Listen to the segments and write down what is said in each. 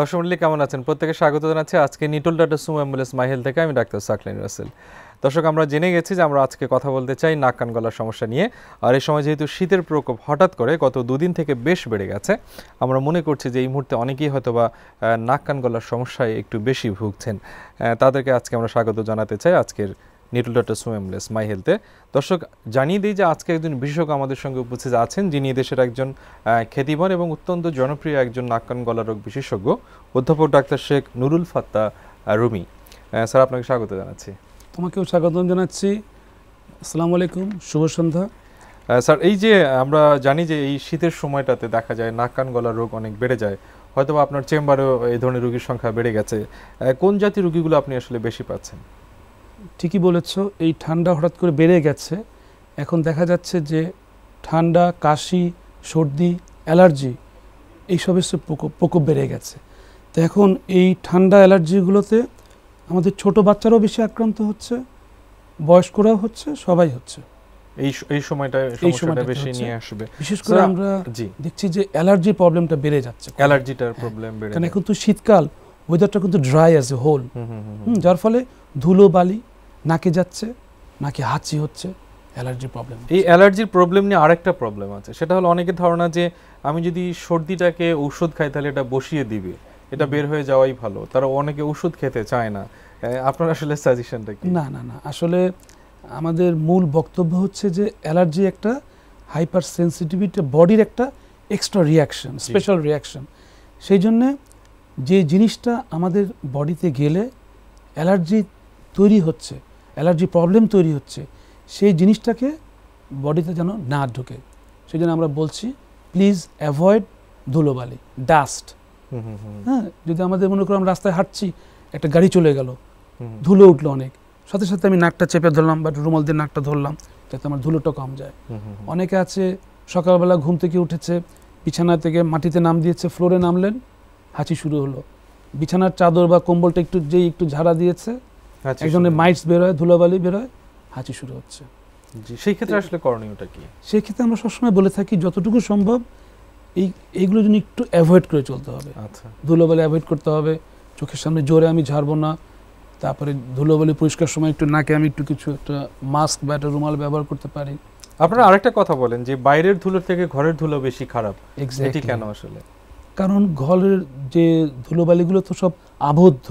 দর্শক মন্ডলী কেমন আছেন প্রত্যেকে স্বাগত জানাচ্ছি আজকে নিটল ডাটা সুম অ্যাম্বুলেন্স মাইহেল থেকে আমি ডাক্তার সাকলিন রাসেল দর্শক আমরা জেনে গেছি যে আমরা আজকে কথা বলতে চাই নাক কান গলার সমস্যা নিয়ে আর এই সময় যেহেতু শীতের প্রকোপ হঠাৎ করে গত দুদিন থেকে বেশ বেড়ে গেছে আমরা মনে করছি যে এই মুহূর্তে অনেকেই হয়তোবা নাক কান গলার সমস্যায় একটু বেশি ভুগছেন তাদেরকে আজকে আমরা স্বাগত জানাতে চাই আজকের নিটল ডট সোয়েমলেস মাই হেলথে দর্শক জানিয়ে দিই যে আজকে একজন বিশেষজ্ঞ আমাদের সঙ্গে উপস্থিত আছেন যিনি দেশের একজন খ্যাতিমান এবং অত্যন্ত জনপ্রিয় একজন নাকান গলা রোগ বিশেষজ্ঞ অধ্যাপক ডাক্তার শেখ নুরুল ফাত্তা রুমি স্যার আপনাকে স্বাগত জানাচ্ছি তোমাকেও স্বাগতম জানাচ্ছি আসসালামু আলাইকুম শুভ সন্ধ্যা স্যার এই যে আমরা জানি যে এই শীতের সময়টাতে দেখা যায় নাক গলা গলার রোগ অনেক বেড়ে যায় হয়তো আপনার চেম্বারেও এই ধরনের রোগীর সংখ্যা বেড়ে গেছে কোন জাতির রোগীগুলো আপনি আসলে বেশি পাচ্ছেন ঠিকই বলেছ এই ঠান্ডা হঠাৎ করে বেড়ে গেছে এখন দেখা যাচ্ছে যে ঠান্ডা কাশি সর্দি অ্যালার্জি এইসবের প্রকোপ প্রকোপ বেড়ে গেছে তো এখন এই ঠান্ডা অ্যালার্জিগুলোতে আমাদের ছোট বাচ্চারাও বেশি আক্রান্ত হচ্ছে বয়স্করাও হচ্ছে সবাই হচ্ছে এই এই সময়টা এই সময়টা বেশি নিয়ে আসবে বিশেষ করে আমরা দেখছি যে অ্যালার্জি প্রবলেমটা বেড়ে যাচ্ছে অ্যালার্জিটার হ্যাঁ। প্রবলেম বেড়ে কারণ এখন তো শীতকাল ওয়েদারটা কিন্তু ড্রাই আছে হোল যার ফলে ধুলো বালি নাকে যাচ্ছে নাকি হাঁচি হচ্ছে অ্যালার্জি প্রবলেম এই অ্যালার্জির প্রবলেম নিয়ে আরেকটা প্রবলেম আছে সেটা হলো অনেকের ধারণা যে আমি যদি সর্দিটাকে ঔষধ খাই তাহলে এটা বসিয়ে দিবে এটা বের হয়ে যাওয়াই ভালো তারা অনেকে ওষুধ খেতে চায় না আপনার আসলে সাজেশনটা কি না না না আসলে আমাদের মূল বক্তব্য হচ্ছে যে অ্যালার্জি একটা হাইপার সেন্সিটিভিটি বডির একটা এক্সট্রা রিয়াকশন স্পেশাল রিয়াকশন সেই জন্যে যে জিনিসটা আমাদের বডিতে গেলে অ্যালার্জি তৈরি হচ্ছে অ্যালার্জি প্রবলেম তৈরি হচ্ছে সেই জিনিসটাকে বডিতে যেন না ঢুকে সেই জন্য আমরা বলছি প্লিজ অ্যাভয়েড ধুলোবালি ডাস্ট হ্যাঁ যদি আমাদের মনে করো আমরা রাস্তায় হাঁটছি একটা গাড়ি চলে গেল ধুলো উঠলো অনেক সাথে সাথে আমি নাকটা চেপে ধরলাম বা রুমাল দিয়ে নাকটা ধরলাম যাতে আমার ধুলোটা কম যায় অনেকে আছে সকালবেলা ঘুম থেকে উঠেছে বিছানা থেকে মাটিতে নাম দিয়েছে ফ্লোরে নামলেন হাঁচি শুরু হলো বিছানার চাদর বা কম্বলটা একটু যেই একটু ঝাড়া দিয়েছে একজনের মাইটস বেরোয় ধুলোবালি বেরোয় হাঁচি শুরু হচ্ছে সেই ক্ষেত্রে আসলে করণীয়টা কি সেই ক্ষেত্রে আমরা সবসময় বলে থাকি যতটুকু সম্ভব এই এইগুলো জন্য একটু অ্যাভয়েড করে চলতে হবে আচ্ছা ধুলোবালি অ্যাভয়েড করতে হবে চোখের সামনে জোরে আমি ঝাড়বো না তারপরে ধুলোবালি পরিষ্কার সময় একটু নাকে আমি একটু কিছু একটা মাস্ক বা একটা রুমাল ব্যবহার করতে পারি আপনারা আরেকটা কথা বলেন যে বাইরের ধুলোর থেকে ঘরের ধুলো বেশি খারাপ এটি কেন আসলে কারণ ঘরের যে ধুলোবালিগুলো তো সব আবদ্ধ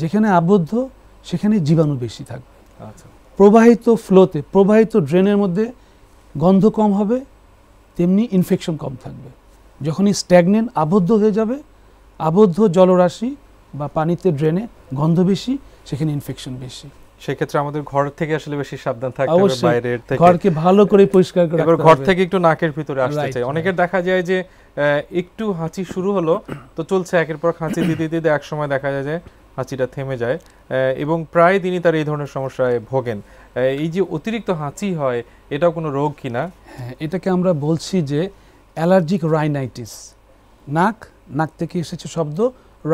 যেখানে আবদ্ধ সেখানে জীবাণু বেশি থাকবে আচ্ছা। প্রবাহিত ফ্লোতে প্রবাহিত ড্রেনের মধ্যে গন্ধ কম হবে তেমনি ইনফেকশন কম থাকবে যখনই স্ট্যাগনেন্ট আবদ্ধ হয়ে যাবে আবদ্ধ জলরাশি বা পানিতে ড্রেনে গন্ধ বেশি সেখানে ইনফেকশন বেশি সেক্ষেত্রে আমাদের ঘর থেকে আসলে বেশি সাবধান থাকতে হবে বাইরের থেকে ঘরকে ভালো করে পরিষ্কার করে এবার ঘর থেকে একটু নাকের ভিতরে আসতে চাই অনেকের দেখা যায় যে একটু হাঁচি শুরু হলো তো চলছে একের পর হাঁচি দিতে দিতে এক সময় দেখা যায় যে হাঁচিটা থেমে যায় এবং প্রায় তিনি তার এই ধরনের সমস্যায় ভোগেন এই যে অতিরিক্ত হাঁচি হয় এটাও কোনো রোগ কি না হ্যাঁ, এটাকে আমরা বলছি যে অ্যালার্জিক রাইনাইটিস নাক নাক থেকে এসেছে শব্দ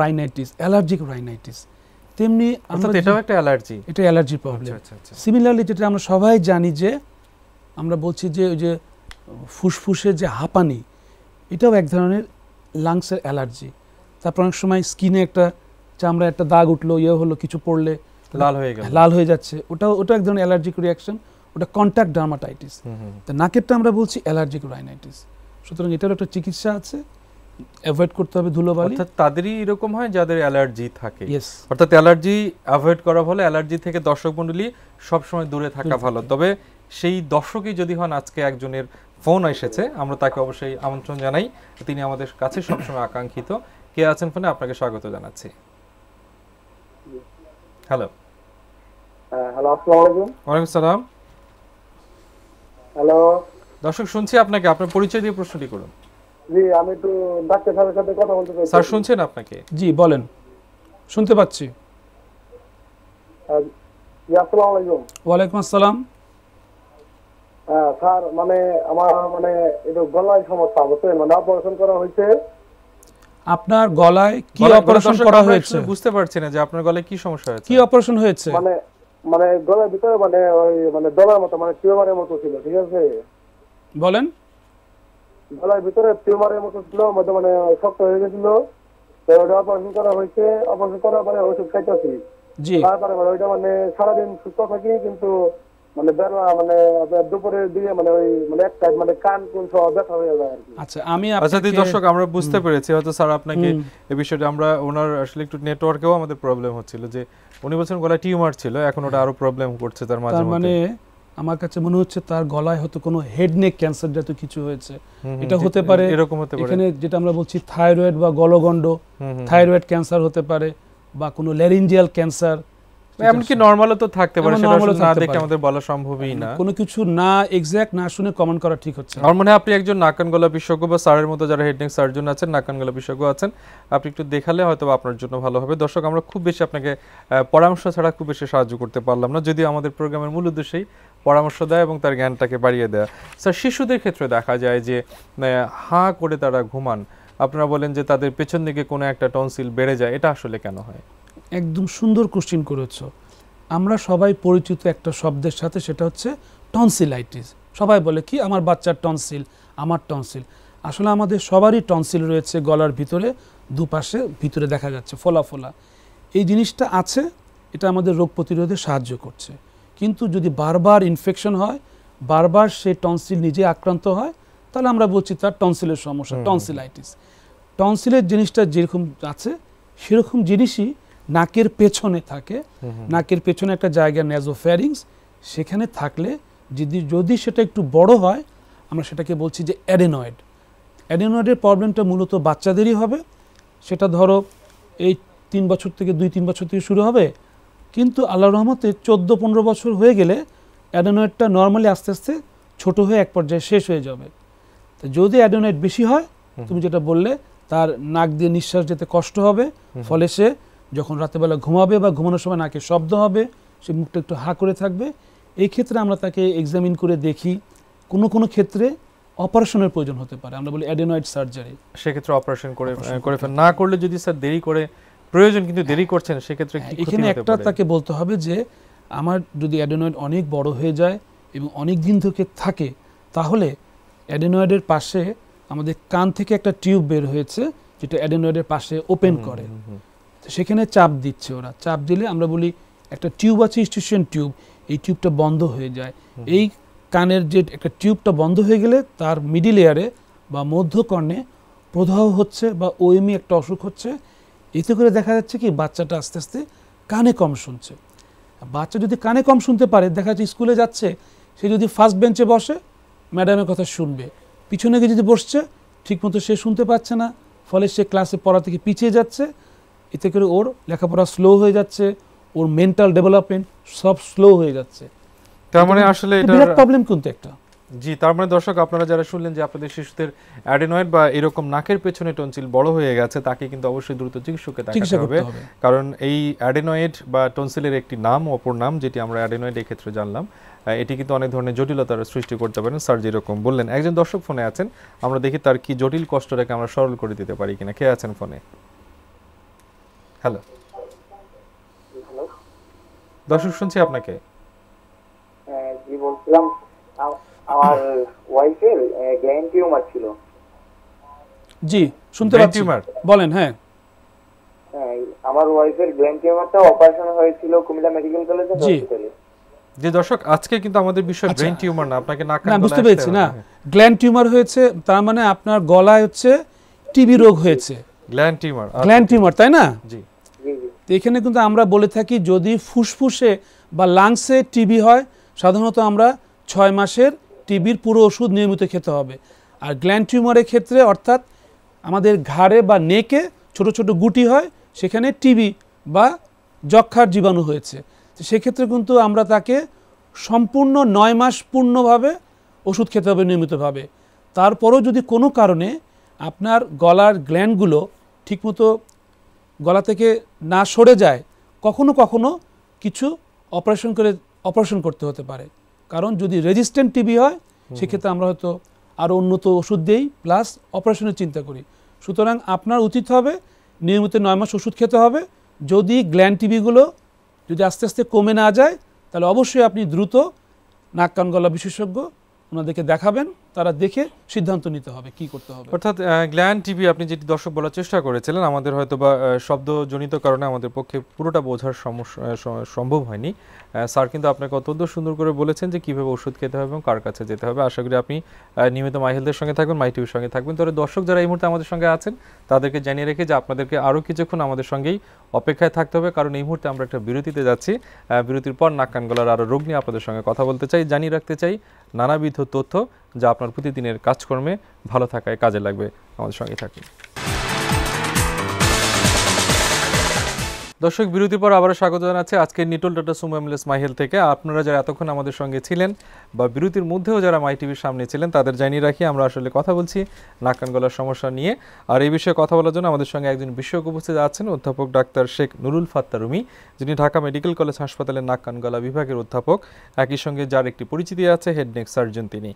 রাইনাইটিস অ্যালার্জিক রাইনাইটিস তেমনি এটাও একটা অ্যালার্জি এটা অ্যালার্জি প্রবলেম সিমিলারলি যেটা আমরা সবাই জানি যে আমরা বলছি যে ওই যে ফুসফুসে যে হাঁপানি এটাও এক ধরনের লাংসের অ্যালার্জি তারপর অনেক সময় স্কিনে একটা চামড়া একটা দাগ উঠলো ইয়ে হলো কিছু পড়লে লাল হয়ে গেল লাল হয়ে যাচ্ছে ওটা ওটা এক ধরনের অ্যালার্জিক রিয়াকশন ওটা কন্ট্যাক্ট ডার্মাটাইটিস তো নাকেরটা আমরা বলছি অ্যালার্জিক রাইনাইটিস সুতরাং এটার একটা চিকিৎসা আছে অ্যাভয়েড করতে হবে ধুলো বালি অর্থাৎ তাদেরই এরকম হয় যাদের অ্যালার্জি থাকে ইয়েস অর্থাৎ অ্যালার্জি অ্যাভয়েড করা ভালো অ্যালার্জি থেকে দর্শক মণ্ডলী সবসময় দূরে থাকা ভালো তবে সেই দর্শকই যদি হন আজকে একজনের ফোন এসেছে আমরা তাকে অবশ্যই আমন্ত্রণ জানাই তিনি আমাদের কাছে সবসময় আকাঙ্ক্ষিত কে আছেন ফোনে আপনাকে স্বাগত জানাচ্ছি হ্যালো হ্যালো আসসালামু আলাইকুম ওয়ালাইকুম সালাম হ্যালো দর্শক শুনছি আপনাকে আপনার পরিচয় দিয়ে প্রশ্নটি করুন জি আমি একটু ডাক্তার স্যারের সাথে কথা বলতে চাই স্যার শুনছেন আপনাকে জি বলেন শুনতে পাচ্ছি আসসালামু আলাইকুম ওয়া আলাইকুম আসসালাম স্যার মানে আমার মানে একটু গলায় সমস্যা বুঝছেন মানে অপারেশন করা হয়েছে আপনার গলায় কি অপারেশন করা হয়েছে বুঝতে পারছি না যে আপনার গলায় কি সমস্যা হয়েছে কি অপারেশন হয়েছে মানে মানে গলার ভিতরে মানে ওই মানে দলার মতো মানে টিউমারের মতো ছিল ঠিক আছে বলেন গলার ভিতরে টিউমারের মতো ছিল মানে মানে শক্ত হয়ে গেছিল তো ওটা অপারেশন করা হয়েছে অপারেশন করার পরে ওষুধ খাইতেছি জি তারপরে মানে ওইটা মানে সারাদিন সুস্থ থাকি কিন্তু মানে মানে দুপুরের দিকে মানে ওই মানে মানে কান কোন সহ ব্যথা হয়ে যায় আর কি আচ্ছা আমি আচ্ছা দর্শক আমরা বুঝতে পেরেছি হয়তো স্যার আপনাকে এই বিষয়টা আমরা ওনার আসলে একটু নেটওয়ার্কেও আমাদের প্রবলেম হচ্ছিল যে উনি বলছেন গলায় টিউমার ছিল এখন ওটা আরো প্রবলেম করছে তার মাঝে মানে আমার কাছে মনে হচ্ছে তার গলায় হয়তো কোনো হেড নেক ক্যান্সার জাতীয় কিছু হয়েছে এটা হতে পারে এরকম হতে পারে এখানে যেটা আমরা বলছি থাইরয়েড বা গলগণ্ড থাইরয়েড ক্যান্সার হতে পারে বা কোনো ল্যারিঞ্জিয়াল ক্যান্সার এমনকি তো থাকতে পারে সেটা না দেখে আমাদের বলা সম্ভবই না কোনো কিছু না এক্স্যাক্ট না শুনে কমেন্ট করা ঠিক হচ্ছে আমার মনে হয় আপনি একজন নাকান গলা বিশেষজ্ঞ বা স্যারের মতো যারা সার্জন আছেন নাকান গলা বিশেষজ্ঞ আছেন আপনি একটু দেখালে হয়তো আপনার জন্য ভালো হবে দর্শক আমরা খুব বেশি আপনাকে পরামর্শ ছাড়া খুব বেশি সাহায্য করতে পারলাম না যদি আমাদের প্রোগ্রামের মূল উদ্দেশ্যই পরামর্শ দেয় এবং তার জ্ঞানটাকে বাড়িয়ে দেয় স্যার শিশুদের ক্ষেত্রে দেখা যায় যে হাঁ করে তারা ঘুমান আপনারা বলেন যে তাদের পেছন দিকে কোনো একটা টনসিল বেড়ে যায় এটা আসলে কেন হয় একদম সুন্দর কোশ্চিন করেছ আমরা সবাই পরিচিত একটা শব্দের সাথে সেটা হচ্ছে টনসিলাইটিস সবাই বলে কি আমার বাচ্চার টনসিল আমার টনসিল আসলে আমাদের সবারই টনসিল রয়েছে গলার ভিতরে দুপাশে ভিতরে দেখা যাচ্ছে ফোলা ফোলা এই জিনিসটা আছে এটা আমাদের রোগ প্রতিরোধে সাহায্য করছে কিন্তু যদি বারবার ইনফেকশন হয় বারবার সে টনসিল নিজে আক্রান্ত হয় তাহলে আমরা বলছি তার টনসিলের সমস্যা টনসিলাইটিস টনসিলের জিনিসটা যেরকম আছে সেরকম জিনিসই নাকের পেছনে থাকে নাকের পেছনে একটা জায়গা ফেয়ারিংস সেখানে থাকলে যদি যদি সেটা একটু বড় হয় আমরা সেটাকে বলছি যে অ্যাডেনয়েড অ্যাডেনয়েডের প্রবলেমটা মূলত বাচ্চাদেরই হবে সেটা ধরো এই তিন বছর থেকে দুই তিন বছর থেকে শুরু হবে কিন্তু আল্লাহ রহমতে চোদ্দো পনেরো বছর হয়ে গেলে অ্যাডেনয়েডটা নর্মালি আস্তে আস্তে ছোট হয়ে এক পর্যায়ে শেষ হয়ে যাবে তো যদি অ্যাডেনয়েড বেশি হয় তুমি যেটা বললে তার নাক দিয়ে নিঃশ্বাস যেতে কষ্ট হবে ফলে সে যখন রাতেবেলা ঘুমাবে বা ঘুমানোর সময় নাকে শব্দ হবে সে মুখটা একটু হা করে থাকবে এই ক্ষেত্রে আমরা তাকে এক্সামিন করে দেখি কোন কোন ক্ষেত্রে অপারেশনের প্রয়োজন হতে পারে আমরা বলি অ্যাডেনয়েড সার্জারি সেক্ষেত্রে অপারেশন করে করে ফেল না করলে যদি স্যার দেরি করে প্রয়োজন কিন্তু দেরি হ্যাঁ। করছেন সেক্ষেত্রে হ্যাঁ, এখানে একটা তাকে বলতে হবে যে আমার যদি অ্যাডেনয়েড অনেক বড় হয়ে যায় এবং অনেক দিন থেকে থাকে তাহলে অ্যাডেনয়েডের পাশে আমাদের কান থেকে একটা টিউব বের হয়েছে যেটা অ্যাডেনয়েডের পাশে ওপেন করে সেখানে চাপ দিচ্ছে ওরা চাপ দিলে আমরা বলি একটা টিউব আছে স্টেশন টিউব এই টিউবটা বন্ধ হয়ে যায় এই কানের যে একটা টিউবটা বন্ধ হয়ে গেলে তার মিডিল এয়ারে বা মধ্যকর্ণে প্রদাহ হচ্ছে বা ওএমই e একটা অসুখ হচ্ছে এতে করে দেখা যাচ্ছে কি বাচ্চাটা আস্তে আস্তে কানে কম শুনছে বাচ্চা যদি কানে কম শুনতে পারে দেখা যাচ্ছে স্কুলে যাচ্ছে সে যদি ফার্স্ট বেঞ্চে বসে ম্যাডামের কথা শুনবে পিছনে গিয়ে যদি বসছে ঠিকমতো সে শুনতে পাচ্ছে না ফলে সে ক্লাসে পড়া থেকে পিছিয়ে যাচ্ছে এতে করে ওর লেখাপড়া স্লো হয়ে যাচ্ছে ওর মেন্টাল ডেভেলপমেন্ট সব স্লো হয়ে যাচ্ছে তার মানে আসলে এটা বিরাট প্রবলেম কিন্তু একটা জি তার মানে দর্শক আপনারা যারা শুনলেন যে আপনাদের শিশুদের অ্যাডেনয়েড বা এরকম নাকের পেছনে টনসিল বড় হয়ে গেছে তাকে কিন্তু অবশ্যই দ্রুত চিকিৎসকে দেখাতে হবে কারণ এই অ্যাডেনয়েড বা টনসিলের একটি নাম অপর নাম যেটি আমরা অ্যাডেনয়েড ক্ষেত্রে জানলাম এটি কিন্তু অনেক ধরনের জটিলতার সৃষ্টি করতে পারেন স্যার যেরকম বললেন একজন দর্শক ফোনে আছেন আমরা দেখি তার কি জটিল কষ্টটাকে আমরা সরল করে দিতে পারি কিনা কে আছেন ফোনে হ্যালো দর্শক শুনছি আপনাকে হ্যাঁ, জি বলছিলাম আমার ওয়াইফের টিউমার ছিল জি শুনতে পাচ্ছি বলেন হ্যাঁ, হ্যাঁ আমার ওয়াইফের টিউমারটা অপারেশন হয়েছিল কুমিল্লা মেডিকেল কলেজ হসপিটালে যে দর্শক আজকে কিন্তু আমাদের বিষয় ব্রেন আচ্ছা। টিউমার না আপনাকে না না বুঝতে পেরেছি না গ্ল্যান্ড টিউমার হয়েছে তার মানে আপনার গলায় হচ্ছে টিবি রোগ হয়েছে গ্ল্যান্ড টিউমার গ্ল্যান্ড টিউমার তাই না জি তো এখানে কিন্তু আমরা বলে থাকি যদি ফুসফুসে বা লাংসে টিবি হয় সাধারণত আমরা ছয় মাসের টিবির পুরো ওষুধ নিয়মিত খেতে হবে আর গ্ল্যান্ড টিউমারের ক্ষেত্রে অর্থাৎ আমাদের ঘাড়ে বা নেকে ছোট ছোট গুটি হয় সেখানে টিবি বা যক্ষার জীবাণু হয়েছে সেক্ষেত্রে কিন্তু আমরা তাকে সম্পূর্ণ নয় মাস পূর্ণভাবে ওষুধ খেতে হবে নিয়মিতভাবে তারপরও যদি কোনো কারণে আপনার গলার গ্ল্যান্ডগুলো ঠিকমতো গলা থেকে না সরে যায় কখনো কখনো কিছু অপারেশন করে অপারেশন করতে হতে পারে কারণ যদি রেজিস্ট্যান্ট টিবি হয় সেক্ষেত্রে আমরা হয়তো আরও উন্নত ওষুধ দিই প্লাস অপারেশনের চিন্তা করি সুতরাং আপনার উচিত হবে নিয়মিত নয় মাস ওষুধ খেতে হবে যদি গ্ল্যান্ড টিবিগুলো যদি আস্তে আস্তে কমে না যায় তাহলে অবশ্যই আপনি দ্রুত নাক কান গলা বিশেষজ্ঞ ওনাদেরকে দেখাবেন তারা দেখে সিদ্ধান্ত নিতে হবে কি করতে হবে অর্থাৎ গ্ল্যান্ড টিভি আপনি যেটি দর্শক বলার চেষ্টা করেছিলেন আমাদের হয়তো বা শব্দজনিত কারণে আমাদের পক্ষে পুরোটা বোঝার সমস্যা সম্ভব হয়নি স্যার কিন্তু আপনাকে অত্যন্ত সুন্দর করে বলেছেন যে কীভাবে ওষুধ খেতে হবে এবং কার কাছে যেতে হবে আশা করি আপনি নিয়মিত মাইহেলদের সঙ্গে থাকবেন মাই টিভির সঙ্গে থাকবেন তবে দর্শক যারা এই মুহূর্তে আমাদের সঙ্গে আছেন তাদেরকে জানিয়ে রেখে যে আপনাদেরকে আরও কিছুক্ষণ আমাদের সঙ্গেই অপেক্ষায় থাকতে হবে কারণ এই মুহূর্তে আমরা একটা বিরতিতে যাচ্ছি বিরতির পর নাক গলার আরও রোগ নিয়ে আপনাদের সঙ্গে কথা বলতে চাই জানিয়ে রাখতে চাই নানাবিধ তথ্য যা আপনার প্রতিদিনের কাজকর্মে ভালো থাকায় কাজে লাগবে আমাদের সঙ্গে থাকুন দর্শক বিরতির পর আবারও স্বাগত জানাচ্ছি আজকে নিটল ডাটা সুম এমএলএস মাইহেল থেকে আপনারা যারা এতক্ষণ আমাদের সঙ্গে ছিলেন বা বিরতির মধ্যেও যারা মাই টিভির সামনে ছিলেন তাদের জানিয়ে রাখি আমরা আসলে কথা বলছি নাকান গলার সমস্যা নিয়ে আর এই বিষয়ে কথা বলার জন্য আমাদের সঙ্গে একজন বিশেষজ্ঞ উপস্থিত আছেন অধ্যাপক ডাক্তার শেখ নুরুল ফাত্তারুমি যিনি ঢাকা মেডিকেল কলেজ হাসপাতালের নাকান গলা বিভাগের অধ্যাপক একই সঙ্গে যার একটি পরিচিতি আছে হেড নেক সার্জন তিনি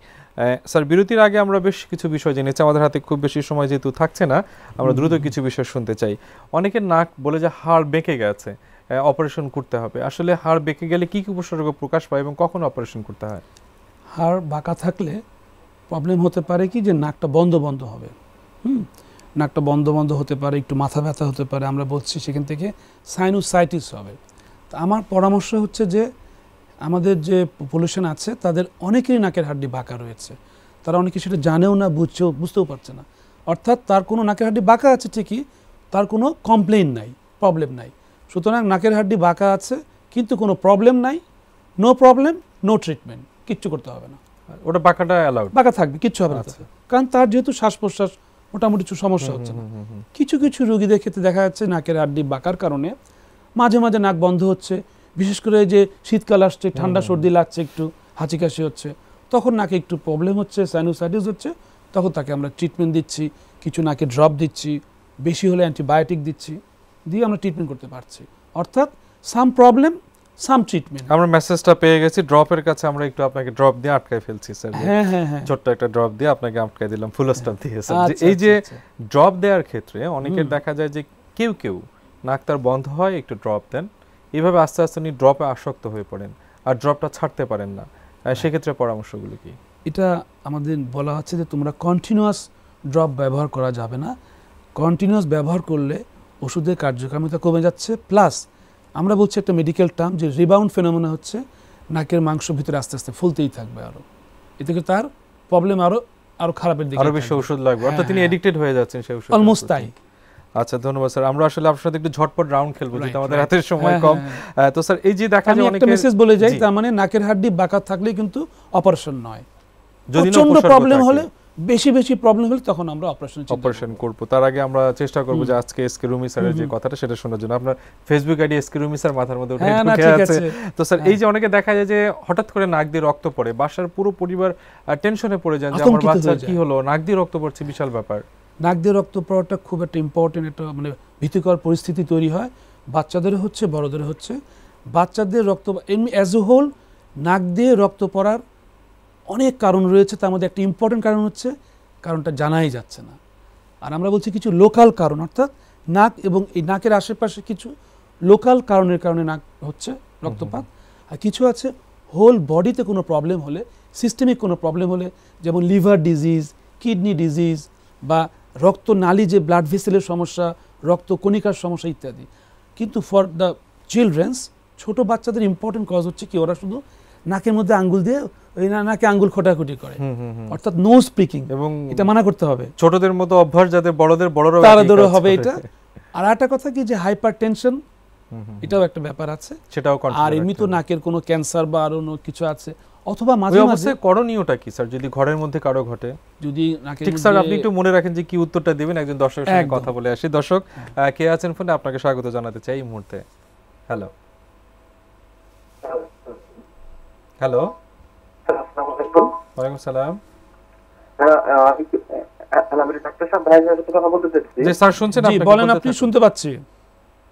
স্যার বিরতির আগে আমরা বেশ কিছু বিষয় জেনেছি আমাদের হাতে খুব বেশি সময় যেহেতু থাকছে না আমরা দ্রুত কিছু বিষয় শুনতে চাই অনেকের নাক বলে যে হাড় বেঁকে জায়গা আছে অপারেশন করতে হবে আসলে হাড় বেঁকে গেলে কি কি উপসর্গ প্রকাশ পায় এবং কখন অপারেশন করতে হয় হাড় বাঁকা থাকলে প্রবলেম হতে পারে কি যে নাকটা বন্ধ বন্ধ হবে হুম নাকটা বন্ধ বন্ধ হতে পারে একটু মাথা ব্যথা হতে পারে আমরা বলছি সেখান থেকে সাইনোসাইটিস হবে তো আমার পরামর্শ হচ্ছে যে আমাদের যে পপুলেশন আছে তাদের অনেকেরই নাকের হাড্ডি বাঁকা রয়েছে তারা অনেকে সেটা জানেও না বুঝছেও বুঝতেও পারছে না অর্থাৎ তার কোনো নাকের হাড্ডি বাঁকা আছে ঠিকই তার কোনো কমপ্লেন নাই প্রবলেম নাই সুতরাং নাকের হাড্ডি বাঁকা আছে কিন্তু কোনো প্রবলেম নাই নো প্রবলেম নো ট্রিটমেন্ট কিচ্ছু করতে হবে না ওটা বাঁকাটা অ্যালাউড বাঁকা থাকবে কিচ্ছু হবে না আচ্ছা। কারণ তার যেহেতু শ্বাস প্রশ্বাস মোটামুটি কিছু সমস্যা হচ্ছে না কিছু কিছু রোগীদের ক্ষেত্রে দেখা যাচ্ছে নাকের হাড্ডি বাঁকার কারণে মাঝে মাঝে নাক বন্ধ হচ্ছে বিশেষ করে যে শীতকাল আসছে ঠান্ডা সর্দি লাগছে একটু হাঁচি কাশি হচ্ছে তখন নাকে একটু প্রবলেম হচ্ছে সাইনোসাইটিস হচ্ছে তখন তাকে আমরা ট্রিটমেন্ট দিচ্ছি কিছু নাকে ড্রপ দিচ্ছি বেশি হলে অ্যান্টিবায়োটিক দিচ্ছি দিয়ে আমরা ট্রিটমেন্ট করতে পারছি অর্থাৎ সাম প্রবলেম সাম ট্রিটমেন্ট আমরা মেসেজটা পেয়ে গেছি ড্রপের কাছে আমরা একটু আপনাকে ড্রপ দিয়ে আটকায় ফেলছি স্যার হ্যাঁ হ্যাঁ হ্যাঁ ছোট্ট একটা ড্রপ দিয়ে আপনাকে আটকায় দিলাম ফুল স্টপ দিয়ে স্যার আচ্ছা, এই আচ্ছা, যে ড্রপ আচ্ছা। দেওয়ার ক্ষেত্রে অনেকের দেখা যায় যে কেউ কেউ নাক তার বন্ধ হয় একটু ড্রপ দেন এভাবে আস্তে আস্তে উনি ড্রপে আসক্ত হয়ে পড়েন আর ড্রপটা ছাড়তে পারেন না হ্যাঁ। সেক্ষেত্রে পরামর্শগুলো কি এটা আমাদের বলা হচ্ছে যে তোমরা কন্টিনিউয়াস ড্রপ ব্যবহার করা যাবে না কন্টিনিউয়াস ব্যবহার করলে ওষুধের কার্যকারিতা কমে যাচ্ছে প্লাস আমরা বলছি একটা মেডিকেল টার্ম যে রিবাউন্ড ফেনোমেনা হচ্ছে নাকের মাংস ভিতরে আস্তে আস্তে ফুলতেই থাকবে আরও এতে তার প্রবলেম আরও আরও খারাপের দিকে আরও বেশি ওষুধ লাগবে অর্থাৎ তিনি এডিক্টেড হ্যাঁ, হ্যাঁ। হয়ে যাচ্ছেন সেই ওষুধ অলমোস্ট তাই আচ্ছা ধন্যবাদ স্যার আমরা আসলে আপনার সাথে একটু ঝটপট রাউন্ড খেলবো যেহেতু আমাদের হাতের সময় হ্যাঁ, কম তো স্যার এই যে দেখা যায় অনেকে একটা মেসেজ বলে যাই তার মানে নাকের হাড়ডি বাঁকা থাকলে কিন্তু অপারেশন নয় যদি প্রচন্ড প্রবলেম হলে বেশি বেশি প্রবলেম হলে তখন আমরা অপারেশন অপারেশন করব তার আগে আমরা চেষ্টা করব যে আজকে এসকে রুমি স্যারের যে কথাটা সেটা শোনার জন্য আপনার Facebook ID SK Rumi sir মাথার মধ্যে উঠে হ্যাঁ, আছে তো স্যার এই হ্যাঁ। যে অনেকে দেখা যায় যে হঠাৎ করে নাক দিয়ে রক্ত পড়ে বাসার পুরো পরিবার টেনশনে পড়ে যান যে আমার বাচ্চা কি হলো নাক দিয়ে রক্ত পড়ছে বিশাল ব্যাপার নাক দিয়ে রক্ত পড়াটা খুব একটা ইম্পর্টেন্ট একটা মানে ভীতিকর পরিস্থিতি তৈরি হয় বাচ্চাদের হচ্ছে বড়দের হচ্ছে বাচ্চাদের রক্ত এমনি অ্যাজ এ হোল নাক দিয়ে রক্ত পড়ার অনেক কারণ রয়েছে তার মধ্যে একটা ইম্পর্টেন্ট কারণ হচ্ছে কারণটা জানাই যাচ্ছে না আর আমরা বলছি কিছু লোকাল কারণ অর্থাৎ নাক এবং এই নাকের আশেপাশে কিছু লোকাল কারণের কারণে নাক হচ্ছে রক্তপাত আর কিছু আছে হোল বডিতে কোনো প্রবলেম হলে সিস্টেমিক কোনো প্রবলেম হলে যেমন লিভার ডিজিজ কিডনি ডিজিজ বা নালী যে ব্লাড ভেসেলের সমস্যা রক্ত কণিকার সমস্যা ইত্যাদি কিন্তু ফর দ্য চিলড্রেন্স ছোট বাচ্চাদের ইম্পর্টেন্ট কজ হচ্ছে কি ওরা শুধু নাকের মধ্যে আঙ্গুল দিয়ে ওই নাকে আঙ্গুল খোটাখুটি করে অর্থাৎ নো স্পিকিং এবং এটা মানা করতে হবে ছোটদের মতো অভ্যাস যাদের বড়দের বড় তাদেরও হবে এটা আর একটা কথা কি যে হাইপার টেনশন এটাও একটা ব্যাপার আছে সেটাও আর এমনি তো নাকের কোনো ক্যান্সার বা আর অন্য কিছু আছে অথবা মাঝে মাঝে করণীয়টা কি স্যার যদি ঘরের মধ্যে কারো ঘটে যদি নাকে ঠিক স্যার আপনি একটু মনে রাখেন যে কি উত্তরটা দিবেন একজন দর্শকের সঙ্গে কথা বলে আসি দর্শক কে আছেন ফোনে আপনাকে স্বাগত জানাতে চাই এই মুহূর্তে হ্যালো হ্যালো ওয়ালাইকুম সালাম জি স্যার শুনছেন আপনি বলেন আপনি শুনতে পাচ্ছি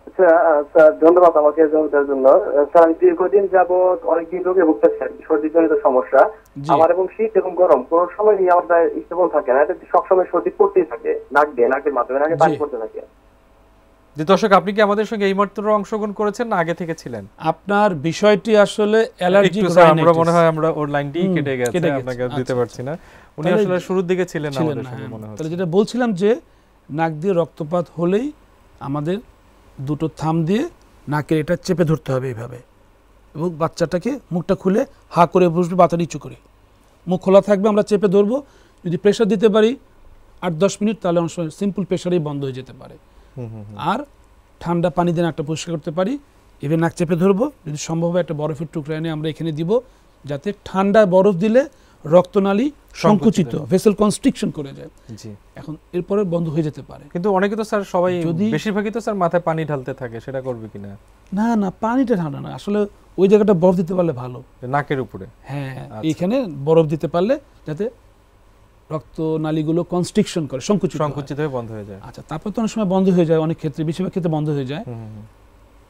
আচ্ছা, স্যার ধন্যবাদ আমাকে জন্য স্যার আমি দীর্ঘদিন যাবৎ অনেকদিন রোগে ভুগতেছি সর্দি জনিত সমস্যা আমার এবং শীত এবং গরম কোনো সময় আমার স্টেবল থাকে না এটা সবসময় সর্দি পড়তেই থাকে নাক দিয়ে নাকের মাধ্যমে নাকে পানি পড়তে থাকে যে দর্শক আপনি কি আমাদের সঙ্গে এই মাত্র অংশগ্রহণ করেছেন না আগে থেকে ছিলেন আপনার বিষয়টি আসলে অ্যালার্জি আমরা মনে হয় আমরা ওর লাইনটি কেটে গেছে আপনাকে দিতে আচ্ছা, পারছি না আচ্ছা। উনি আসলে শুরুর দিকে ছিলেন আমাদের সঙ্গে হ্যাঁ। মনে হয় তাহলে যেটা বলছিলাম যে নাক দিয়ে রক্তপাত হলেই আমাদের দুটো থাম দিয়ে নাকের এটা চেপে ধরতে হবে এইভাবে এবং বাচ্চাটাকে মুখটা খুলে হা করে বসবে বাতা নিচু করে মুখ খোলা থাকবে আমরা চেপে ধরবো যদি প্রেশার দিতে পারি আট দশ মিনিট তাহলে অনেক সময় সিম্পল প্রেশারেই বন্ধ হয়ে যেতে পারে আর ঠান্ডা পানি দিয়ে নাকটা পরিষ্কার করতে পারি এবে নাক চেপে ধরবো যদি সম্ভব হয় একটা বরফের টুকরা এনে আমরা এখানে দিব যাতে ঠান্ডা বরফ দিলে রক্তনালী সংকুচিত ভেসেল কনস্ট্রিকশন করে যায় এখন এরপরে বন্ধ হয়ে যেতে পারে কিন্তু অনেকে তো স্যার সবাই যদি বেশিরভাগই তো স্যার মাথায় পানি ঢালতে থাকে সেটা করবে কিনা না না পানিটা ঠান্ডা না আসলে ওই জায়গাটা বরফ দিতে পারলে ভালো নাকের উপরে হ্যাঁ আচ্ছা। এখানে বরফ দিতে পারলে যাতে রক্ত নালীগুলো কনস্ট্রিকশন করে সংকুচিত সংকুচিত হয়ে বন্ধ হয়ে যায় আচ্ছা তারপর তো অনেক সময় বন্ধ হয়ে যায় অনেক ক্ষেত্রে বেশিরভাগ ক্ষেত্রে বন্ধ হয়ে যায়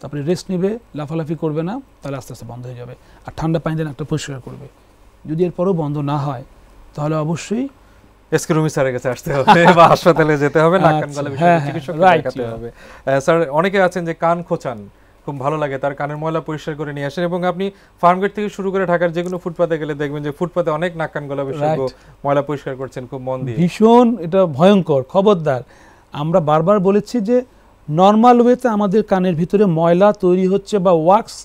তারপরে রেস্ট নেবে লাফালাফি করবে না তাহলে আস্তে আস্তে বন্ধ হয়ে যাবে আর ঠান্ডা পানি দেন একটা পরিষ্কার করবে যদি এরপরও বন্ধ না হয় তাহলে অবশ্যই এসকিরুমি কাছে আসতে হবে বা হাসপাতালে যেতে হবে নাক কান আচ্ছা, গলা বিষয়ে হ্যাঁ, হ্যাঁ, চিকিৎসক দেখাতে হবে স্যার অনেকে আছেন যে কান খোঁচান খুব ভালো লাগে তার কানের ময়লা পরিষ্কার করে নিয়ে আসেন এবং আপনি ফার্মগেট থেকে শুরু করে ঢাকার যে কোনো ফুটপাতে গেলে দেখবেন যে ফুটপাতে অনেক নাক কান গলা বিশেষজ্ঞ ময়লা পরিষ্কার করছেন খুব মন দিয়ে ভীষণ এটা ভয়ঙ্কর খবরদার আমরা বারবার বলেছি যে নর্মাল ওয়েতে আমাদের কানের ভিতরে ময়লা তৈরি হচ্ছে বা ওয়াক্স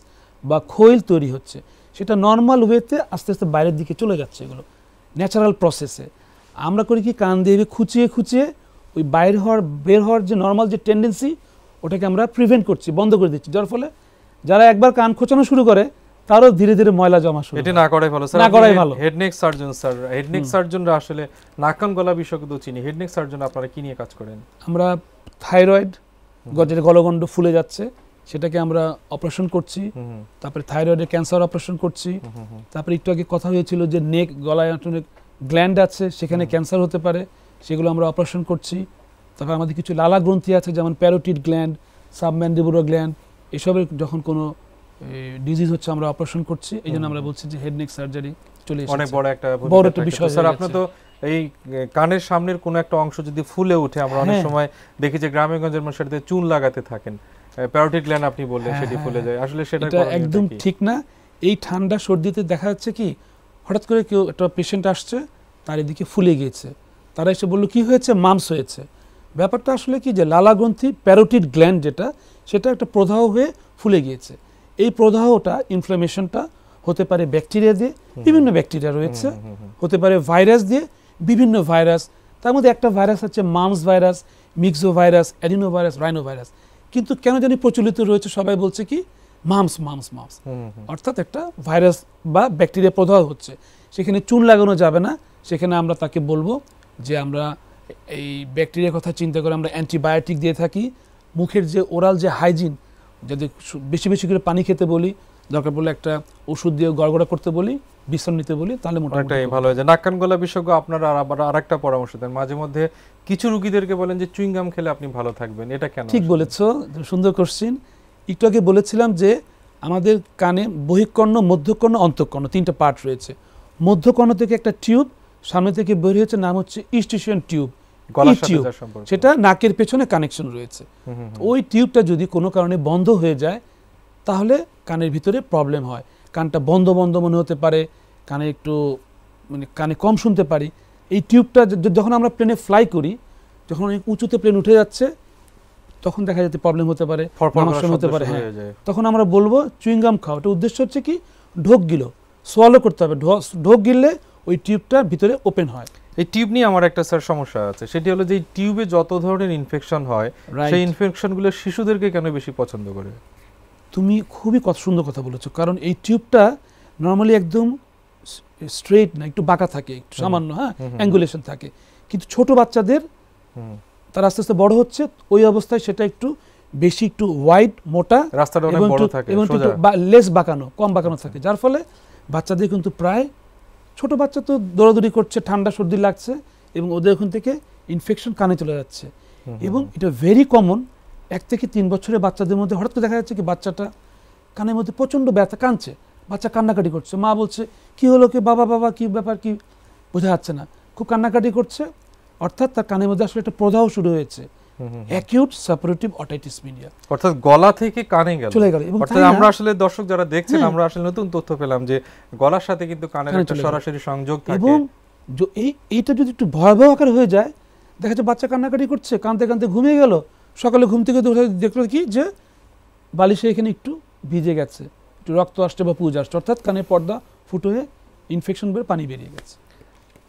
বা খৈল তৈরি হচ্ছে সেটা নর্মাল ওয়েতে আস্তে আস্তে বাইরের দিকে চলে যাচ্ছে এগুলো ন্যাচারাল প্রসেসে আমরা করি কি কান দিয়ে খুঁচিয়ে খুঁচিয়ে ওই বাইর হওয়ার বের হওয়ার যে নর্মাল যে টেন্ডেন্সি ওটাকে আমরা প্রিভেন্ট করছি বন্ধ করে দিচ্ছি যার ফলে যারা একবার কান খোঁচানো শুরু করে তারও ধীরে ধীরে ময়লা জমা শুরু এটা না করাই ভালো স্যার না করাই ভালো head neck surgeon sir head neck সার্জনরা আসলে নাক কান গলা বিশেষজ্ঞ তো চিনি হেড নেক সার্জন আপনারা কি নিয়ে কাজ করেন আমরা থাইরয়েড গজের গলগণ্ড ফুলে যাচ্ছে সেটাকে আমরা অপারেশন করছি তারপরে থাইরয়েডের ক্যান্সার অপারেশন করছি তারপরে একটু আগে কথা হয়েছিল যে নেক গলায় অনেক গ্ল্যান্ড আছে সেখানে ক্যান্সার হতে পারে সেগুলো আমরা অপারেশন করছি তারপর আমাদের কিছু লালা গ্রন্থি আছে যেমন প্যারোটিড গ্ল্যান্ড সাবম্যান্ডিবুরো গ্ল্যান্ড এসবের যখন কোনো ডিজিজ হচ্ছে আমরা অপারেশন করছি এই জন্য আমরা বলছি যে হেড নেক সার্জারি চলে এসেছে অনেক বড় একটা বড় একটা বিষয় স্যার আপনি তো এই কানের সামনের কোনো একটা অংশ যদি ফুলে ওঠে আমরা অনেক হ্যাঁ। সময় দেখি যে গ্রামে গঞ্জের মানুষেরতে চুন লাগাতে থাকেন প্যারোটিড গ্ল্যান্ড আপনি বললেন হ্যাঁ, সেটি হ্যাঁ, ফুলে যায় আসলে সেটা একদম ঠিক না এই ঠান্ডা সর্দিতে দেখা যাচ্ছে কি হঠাৎ করে কেউ একটা পেশেন্ট আসছে তার এদিকে ফুলে গিয়েছে তারা এসে বললো কি হয়েছে মামস হয়েছে ব্যাপারটা আসলে কি যে লালা গ্রন্থি প্যারোটিড গ্ল্যান্ড যেটা সেটা একটা প্রদাহ হয়ে ফুলে গিয়েছে এই প্রদাহটা ইনফ্লামেশনটা হতে পারে ব্যাকটেরিয়া দিয়ে বিভিন্ন ব্যাকটেরিয়া রয়েছে হতে পারে ভাইরাস দিয়ে বিভিন্ন ভাইরাস তার মধ্যে একটা ভাইরাস হচ্ছে mumps virus myxo virus adeno virus rhino virus কিন্তু কেন জানি প্রচলিত রয়েছে সবাই বলছে কি মামস মামস মামস অর্থাৎ একটা ভাইরাস বা ব্যাকটেরিয়া প্রদাহ হচ্ছে সেখানে চুন লাগানো যাবে না সেখানে আমরা তাকে বলবো যে আমরা এই ব্যাকটেরিয়ার কথা চিন্তা করে আমরা অ্যান্টিবায়োটিক দিয়ে থাকি মুখের যে ওরাল যে হাইজিন যদি বেশি বেশি করে পানি খেতে বলি দরকার পড়লে একটা ওষুধ দিয়ে গড়গড়া করতে বলি বিশ্রাম নিতে বলি তাহলে মোটামুটি ভালো হয়ে যায় নাকান গলা বিশেষজ্ঞ আপনারা আবার আর একটা পরামর্শ দেন মাঝে মধ্যে কিছু রুগীদেরকে বলেন যে চুইংগাম খেলে আপনি ভালো থাকবেন এটা কেন ঠিক বলেছ সুন্দর কোশ্চিন একটু আগে বলেছিলাম যে আমাদের কানে বহিকর্ণ মধ্যকর্ণ অন্তঃকর্ণ তিনটা পার্ট রয়েছে মধ্যকর্ণ থেকে একটা টিউব সামনে থেকে বের হয়েছে নাম হচ্ছে ইস্টিশন টিউব সেটা নাকের পেছনে কানেকশন রয়েছে ওই টিউবটা যদি কোনো কারণে বন্ধ হয়ে যায় তাহলে কানের ভিতরে প্রবলেম হয় কানটা বন্ধ বন্ধ মনে হতে পারে কানে একটু মানে কানে কম শুনতে পারি এই টিউবটা যখন আমরা প্লেনে ফ্লাই করি যখন অনেক উঁচুতে প্লেন উঠে যাচ্ছে তখন দেখা যেতে প্রবলেম হতে পারে হতে পারে হ্যাঁ তখন আমরা বলবো চুইংগাম খাওয়া ওটা উদ্দেশ্য হচ্ছে কি ঢোক গিলো সোয়ালো করতে হবে ঢোক গিললে ওই টিউবটা ভিতরে ওপেন হয় এই টিউব নিয়ে আমার একটা স্যার সমস্যা আছে সেটি হলো যে টিউবে যত ধরনের ইনফেকশন হয় সেই ইনফেকশনগুলো শিশুদেরকে কেন বেশি পছন্দ করে তুমি খুবই কত সুন্দর কথা বলেছো কারণ এই টিউবটা নর্মালি একদম স্ট্রেট না একটু বাঁকা থাকে একটু সামান্য হ্যাঁ অ্যাঙ্গুলেশন থাকে কিন্তু ছোট বাচ্চাদের তারা আস্তে আস্তে বড় হচ্ছে ওই অবস্থায় সেটা একটু বেশি একটু ওয়াইড মোটা রাস্তাটা অনেক বড় থাকে এবং একটু লেস বাঁকানো কম বাঁকানো আচ্ছা। থাকে যার ফলে বাচ্চাদের কিন্তু প্রায় ছোট বাচ্চা তো দৌড়াদৌড়ি করছে ঠান্ডা সর্দি লাগছে এবং ওদের ওখান থেকে ইনফেকশন কানে চলে যাচ্ছে এবং এটা ভেরি কমন এক থেকে তিন বছরের বাচ্চাদের মধ্যে হঠাৎ করে দেখা যাচ্ছে কি বাচ্চাটা কানের মধ্যে প্রচণ্ড ব্যথা কাঁদছে বাচ্চা কান্নাকাটি করছে মা বলছে কি হলো কি বাবা বাবা কি ব্যাপার কি বোঝা যাচ্ছে না খুব কান্নাকাটি করছে অর্থাৎ তার কানের মধ্যে আসলে একটা প্রদাহ শুরু হয়েছে অ্যাকিউট সাপারেটিভ অটাইটিস মিডিয়া অর্থাৎ গলা থেকে কানে গেল চলে গেল অর্থাৎ আমরা আসলে দর্শক যারা দেখছেন আমরা আসলে নতুন তথ্য পেলাম যে গলার সাথে কিন্তু কানের একটা সরাসরি সংযোগ থাকে এবং এই এইটা যদি একটু ভয়াবহ আকার হয়ে যায় দেখা যাচ্ছে বাচ্চা কান্নাকাটি করছে কাঁদতে কাঁদতে ঘুমিয়ে গেল সকালে ঘুম থেকে দেখলো কি যে বালিশে এখানে একটু ভিজে গেছে একটু রক্ত আসছে বা পুজ আসছে অর্থাৎ কানে পর্দা ফুটো হয়ে ইনফেকশন বের পানি বেরিয়ে গেছে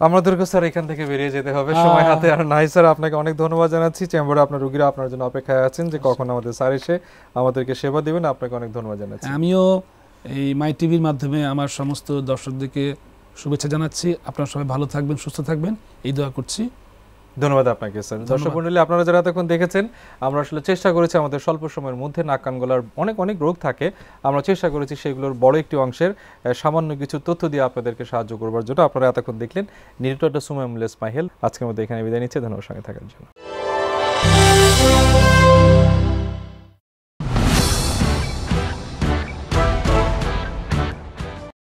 আমাদেরকে স্যার এখান থেকে বেরিয়ে যেতে হবে সময় হ্যাঁ। হাতে আর নাই স্যার আপনাকে অনেক ধন্যবাদ জানাচ্ছি চেম্বারে আপনার রুগীরা আপনার জন্য অপেক্ষায় আছেন যে কখন আমাদের স্যার এসে আমাদেরকে সেবা দেবেন আপনাকে অনেক ধন্যবাদ জানাচ্ছি আমিও এই মাই টিভির মাধ্যমে আমার সমস্ত দর্শকদেরকে শুভেচ্ছা জানাচ্ছি আপনারা সবাই ভালো থাকবেন সুস্থ থাকবেন এই দোয়া করছি ধন্যবাদ আপনাকে স্যার দর্শক মন্ডলী আপনারা যারা এতক্ষণ দেখেছেন আমরা আসলে চেষ্টা করেছি আমাদের স্বল্প সময়ের মধ্যে নাক কান গলার অনেক অনেক রোগ থাকে আমরা চেষ্টা করেছি সেগুলোর বড় একটি অংশের সামান্য কিছু তথ্য দিয়ে আপনাদেরকে সাহায্য করবার জন্য আপনারা এতক্ষণ দেখলেন নিউটটা সুমাইমুলেস মাহেল আজকের মধ্যে এখানে বিদায় নিচ্ছে ধন্যবাদ সঙ্গে থাকার জন্য